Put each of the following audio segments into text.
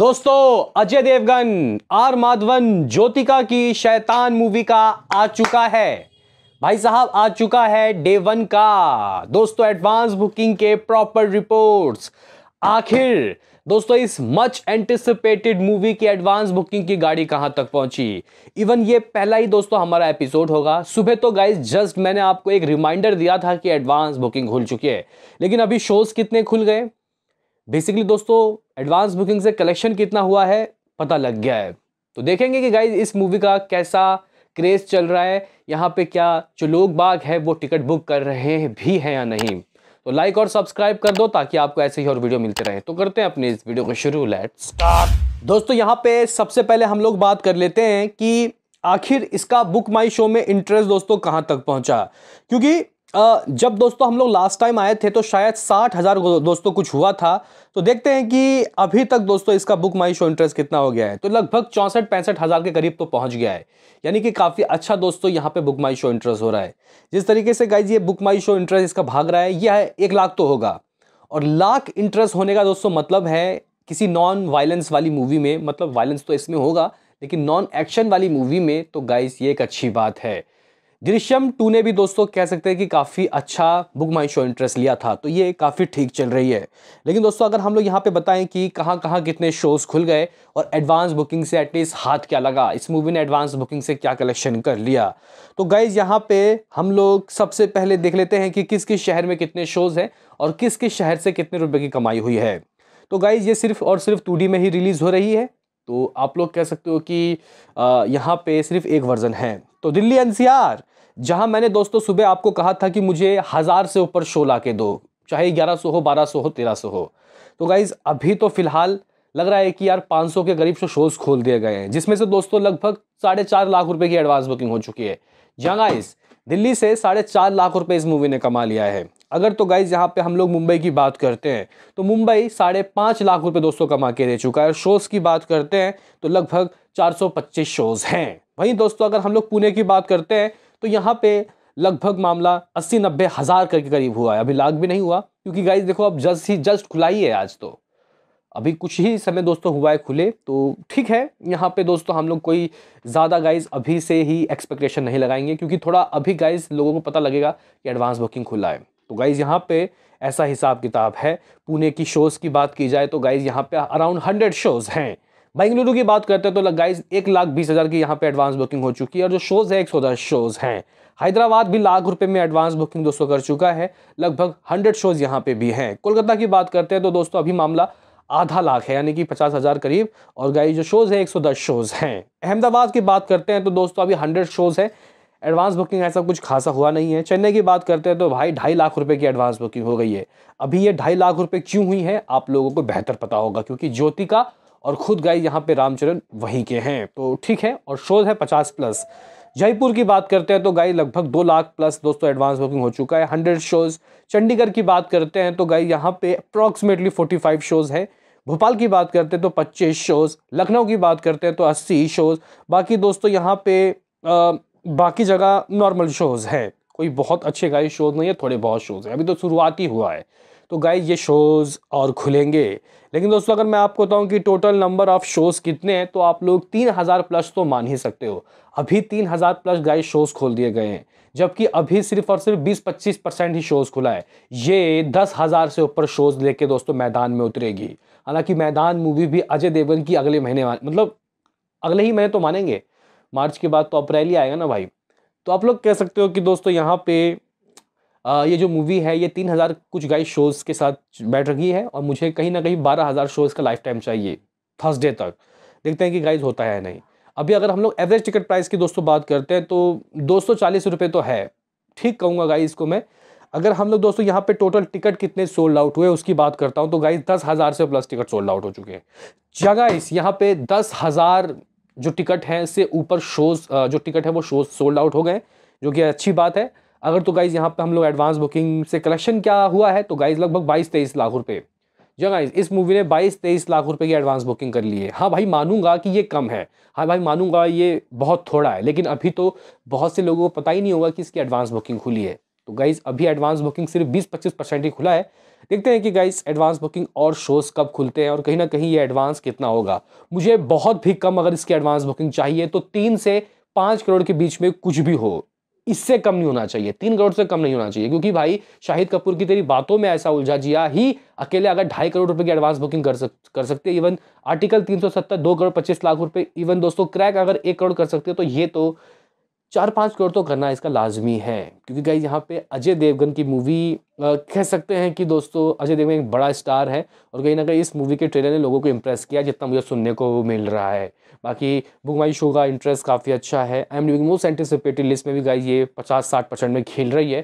दोस्तों अजय देवगन आर माधवन ज्योतिका की शैतान मूवी का आ चुका है भाई साहब आ चुका है डे वन का दोस्तों एडवांस बुकिंग के प्रॉपर रिपोर्ट्स आखिर दोस्तों इस मच एंटिसिपेटेड मूवी की एडवांस बुकिंग की गाड़ी कहां तक पहुंची इवन ये पहला ही दोस्तों हमारा एपिसोड होगा सुबह तो गाइज जस्ट मैंने आपको एक रिमाइंडर दिया था कि एडवांस बुकिंग खुल चुकी है लेकिन अभी शोज कितने खुल गए बेसिकली दोस्तों एडवांस बुकिंग से कलेक्शन कितना हुआ है पता लग गया है तो देखेंगे कि गाइज इस मूवी का कैसा क्रेज़ चल रहा है यहाँ पे क्या जो लोग बाग है वो टिकट बुक कर रहे हैं भी हैं या नहीं तो लाइक और सब्सक्राइब कर दो ताकि आपको ऐसे ही और वीडियो मिलते रहे तो करते हैं अपने इस वीडियो को शुरू लेट स्टार्ट दोस्तों यहाँ पे सबसे पहले हम लोग बात कर लेते हैं कि आखिर इसका बुक माई शो में इंटरेस्ट दोस्तों कहाँ तक पहुँचा क्योंकि जब दोस्तों हम लोग लास्ट टाइम आए थे तो शायद साठ हज़ार दोस्तों कुछ हुआ था तो देखते हैं कि अभी तक दोस्तों इसका बुक माई शो इंटरेस्ट कितना हो गया है तो लगभग चौंसठ पैंसठ हज़ार के करीब तो पहुंच गया है यानी कि काफ़ी अच्छा दोस्तों यहाँ पे बुक माई शो इंटरेस्ट हो रहा है जिस तरीके से गाइज ये बुक माई शो इंटरेस्ट इसका भाग रहा है यह है एक लाख तो होगा और लाख इंटरेस्ट होने का दोस्तों मतलब है किसी नॉन वायलेंस वाली मूवी में मतलब वायलेंस तो इसमें होगा लेकिन नॉन एक्शन वाली मूवी में तो गाइज़ ये एक अच्छी बात है दृश्यम टू ने भी दोस्तों कह सकते हैं कि काफ़ी अच्छा बुक माई शो इंटरेस्ट लिया था तो ये काफ़ी ठीक चल रही है लेकिन दोस्तों अगर हम लोग यहाँ पे बताएं कि कहाँ कहाँ कितने शोज़ खुल गए और एडवांस बुकिंग से एटलीस्ट हाथ क्या लगा इस मूवी ने एडवांस बुकिंग से क्या कलेक्शन कर लिया तो गाइज यहाँ पे हम लोग सबसे पहले देख लेते हैं कि किस किस शहर में कितने शोज़ हैं और किस किस शहर से कितने रुपये की कमाई हुई है तो गाइज ये सिर्फ और सिर्फ टू में ही रिलीज़ हो रही है तो आप लोग कह सकते हो कि यहाँ पे सिर्फ एक वर्जन है तो दिल्ली एनसीआर जहां मैंने दोस्तों सुबह आपको कहा था कि मुझे हज़ार से ऊपर शो ला के दो चाहे ग्यारह सौ हो बारह सौ हो तेरह सौ हो तो गाइज़ अभी तो फ़िलहाल लग रहा है कि यार 500 के करीब शोज़ खोल दिए गए हैं जिसमें से दोस्तों लगभग साढ़े चार लाख रुपए की एडवांस बुकिंग हो चुकी है जहाँ गाइज दिल्ली से साढ़े चार लाख रुपए इस मूवी ने कमा लिया है अगर तो गाइज यहाँ पे हम लोग मुंबई की बात करते हैं तो मुंबई साढ़े पाँच लाख रुपए दोस्तों कमा के दे चुका है शोज़ की बात करते हैं तो लगभग चार शोज़ हैं वहीं दोस्तों अगर हम लोग पुणे की बात करते हैं तो यहाँ पे लगभग मामला अस्सी नब्बे हज़ार करके करीब हुआ है अभी लाख भी नहीं हुआ क्योंकि गाइज देखो अब जस्ट ही जस्ट खुला ही है आज तो अभी कुछ ही समय दोस्तों हुआ है खुले तो ठीक है यहाँ पे दोस्तों हम लोग कोई ज़्यादा गाइज अभी से ही एक्सपेक्टेशन नहीं लगाएंगे क्योंकि थोड़ा अभी गाइज लोगों को पता लगेगा कि एडवांस बुकिंग खुला है तो गाइज यहाँ पे ऐसा हिसाब किताब है पुणे की शोज़ की बात की जाए तो गाइज यहाँ पे अराउंड हंड्रेड शोज़ हैं बेंगलुरु की बात करते हैं तो गाइज एक लाख बीस हज़ार की यहाँ पे एडवांस बुकिंग हो चुकी है और जो शोज़ है एक सौ दस शोज़ हैं हैदराबाद भी लाख रुपए में एडवांस बुकिंग दोस्तों कर चुका है लगभग हंड्रेड शोज़ यहाँ पे भी हैं कोलकाता की बात करते हैं तो दोस्तों अभी मामला आधा लाख है यानी कि पचास हज़ार करीब और गाइज जो शोज़ हैं एक शोज़ हैं अहमदाबाद की बात करते हैं तो दोस्तों अभी हंड्रेड शोज़ हैं एडवांस बुकिंग ऐसा कुछ खासा हुआ नहीं है चेन्नई की बात करते हैं तो भाई ढाई लाख रुपए की एडवांस बुकिंग हो गई है अभी ये ढाई लाख रुपए क्यों हुई है आप लोगों को बेहतर पता होगा क्योंकि ज्योति का और खुद गाय यहाँ पे रामचरण वहीं के हैं तो ठीक है और शोध है पचास प्लस जयपुर की बात करते हैं तो गाय लगभग दो लाख प्लस दोस्तों एडवांस बुकिंग हो चुका है हंड्रेड शोज़ चंडीगढ़ की बात करते हैं तो गाय यहाँ पे अप्रॉक्सीमेटली फोर्टी फाइव शोज़ है भोपाल की बात करते हैं तो पच्चीस शोज़ लखनऊ की बात करते हैं तो अस्सी शोज़ बाकी दोस्तों यहाँ पे आ, बाकी जगह नॉर्मल शोज़ हैं कोई बहुत अच्छे गाय शोज़ नहीं है थोड़े बहुत शोज़ हैं अभी तो शुरुआत ही हुआ है तो गाइज ये शोज़ और खुलेंगे लेकिन दोस्तों अगर मैं आपको बताऊं कि टोटल नंबर ऑफ़ शोज़ कितने हैं तो आप लोग तीन हज़ार प्लस तो मान ही सकते हो अभी तीन हज़ार प्लस गाइज शोज़ खोल दिए गए हैं जबकि अभी सिर्फ और सिर्फ बीस पच्चीस परसेंट ही शोज़ खुला है ये दस हज़ार से ऊपर शोज़ लेके दोस्तों मैदान में उतरेगी हालांकि मैदान मूवी भी अजय देवगन की अगले महीने मतलब अगले ही महीने तो मानेंगे मार्च के बाद तो अप्रैल ही आएगा ना भाई तो आप लोग कह सकते हो कि दोस्तों यहाँ पे ये जो मूवी है ये तीन हज़ार कुछ गाइस शोज़ के साथ बैठ रही है और मुझे कहीं ना कहीं बारह हज़ार शोज़ का लाइफ टाइम चाहिए थर्सडे तक देखते हैं कि गाइज होता है या नहीं अभी अगर हम लोग एवरेज टिकट प्राइस की दोस्तों बात करते हैं तो दो सौ चालीस रुपये तो है ठीक कहूँगा गाइज को मैं अगर हम लोग दोस्तों यहाँ पे टोटल टिकट कितने सोल्ड आउट हुए उसकी बात करता हूँ तो गाइज दस हज़ार से प्लस टिकट सोल्ड आउट हो चुके हैं जगह इस यहाँ पे दस हज़ार जो टिकट हैं से ऊपर शोज जो टिकट है वो शोज सोल्ड आउट हो गए जो कि अच्छी बात है अगर तो गाइज़ यहाँ पे हम लोग एडवांस बुकिंग से कलेक्शन क्या हुआ है तो गाइज़ लगभग बाईस तेईस लाख रुपये जो गाइज इस मूवी ने बाईस तेईस लाख रुपए की एडवांस बुकिंग कर ली है हाँ भाई मानूंगा कि ये कम है हाँ भाई मानूंगा ये बहुत थोड़ा है लेकिन अभी तो बहुत से लोगों को पता ही नहीं होगा कि इसकी एडवांस बुकिंग खुली है तो गाइज़ अभी एडवांस बुकिंग सिर्फ बीस पच्चीस परसेंट ही खुला है देखते हैं कि गाइज़ एडवांस बुकिंग और शोज़ कब खुलते हैं और कहीं ना कहीं ये एडवांस कितना होगा मुझे बहुत भी कम अगर इसकी एडवांस बुकिंग चाहिए तो तीन से पाँच करोड़ के बीच में कुछ भी हो इससे कम नहीं होना चाहिए तीन करोड़ से कम नहीं होना चाहिए क्योंकि भाई शाहिद कपूर की तेरी बातों में ऐसा उलझा जिया ही अकेले अगर ढाई करोड़ रुपए की एडवांस बुकिंग कर सक कर सकते हैं इवन आर्टिकल तीन सौ सत्तर दो करोड़ पच्चीस लाख रुपए इवन दोस्तों क्रैक अगर एक करोड़ कर सकते हो तो ये तो चार पाँच करोड़ तो करना इसका लाजमी है क्योंकि गाइज यहाँ पे अजय देवगन की मूवी कह सकते हैं कि दोस्तों अजय देवगन एक बड़ा स्टार है और कहीं ना कहीं इस मूवी के ट्रेलर ने लोगों को इम्प्रेस किया जितना मुझे सुनने को मिल रहा है बाकी बुक माई शो का इंटरेस्ट काफ़ी अच्छा है I am living most anticipated list में भी गाइज ये पचास साठ परसेंट में खेल रही है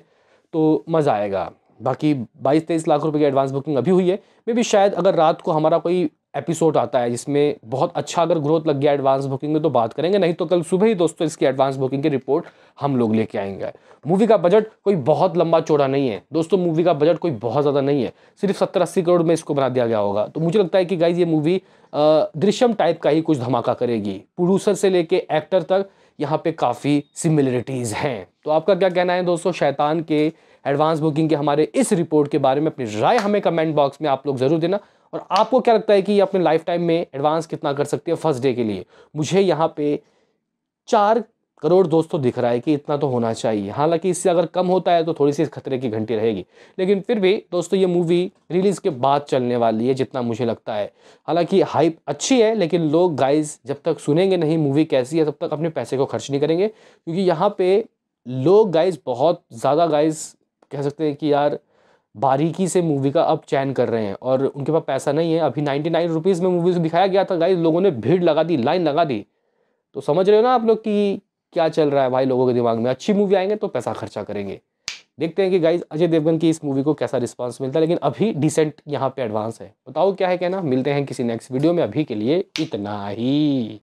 तो मज़ा आएगा बाकी बाईस तेईस लाख रुपये की एडवांस बुकिंग अभी हुई है मे भी शायद अगर रात को हमारा कोई एपिसोड आता है जिसमें बहुत अच्छा अगर ग्रोथ लग गया एडवांस बुकिंग में तो बात करेंगे नहीं तो कल सुबह ही दोस्तों इसकी एडवांस बुकिंग की रिपोर्ट हम लोग लेके आएंगे मूवी का बजट कोई बहुत लंबा चौड़ा नहीं है दोस्तों मूवी का बजट कोई बहुत ज़्यादा नहीं है सिर्फ सत्तर अस्सी करोड़ में इसको बना दिया गया होगा तो मुझे लगता है कि गाइज ये मूवी दृश्यम टाइप का ही कुछ धमाका करेगी प्रोड्यूसर से लेके एक्टर तक यहाँ पे काफ़ी सिमिलरिटीज़ हैं तो आपका क्या कहना है दोस्तों शैतान के एडवांस बुकिंग के हमारे इस रिपोर्ट के बारे में अपनी राय हमें कमेंट बॉक्स में आप लोग ज़रूर देना और आपको क्या लगता है कि ये अपने लाइफ टाइम में एडवांस कितना कर सकती है फर्स्ट डे के लिए मुझे यहाँ पे चार करोड़ दोस्तों तो दिख रहा है कि इतना तो होना चाहिए हालांकि इससे अगर कम होता है तो थोड़ी सी खतरे की घंटी रहेगी लेकिन फिर भी दोस्तों ये मूवी रिलीज़ के बाद चलने वाली है जितना मुझे लगता है हालांकि हाइप अच्छी है लेकिन लोग गाइस जब तक सुनेंगे नहीं मूवी कैसी है तब तक अपने पैसे को खर्च नहीं करेंगे क्योंकि यहाँ पर लोग गाइज बहुत ज़्यादा गाइज कह सकते हैं कि यार बारीकी से मूवी का अब चयन कर रहे हैं और उनके पास पैसा नहीं है अभी नाइन्टी नाइन रुपीज़ में मूवीज़ दिखाया गया था गाइज लोगों ने भीड़ लगा दी लाइन लगा दी तो समझ रहे हो ना आप लोग कि क्या चल रहा है भाई लोगों के दिमाग में अच्छी मूवी आएंगे तो पैसा खर्चा करेंगे देखते हैं कि गाइज अजय देवगन की इस मूवी को कैसा रिस्पांस मिलता है लेकिन अभी डिसेंट यहाँ पे एडवांस है बताओ क्या है कहना मिलते हैं किसी नेक्स्ट वीडियो में अभी के लिए इतना ही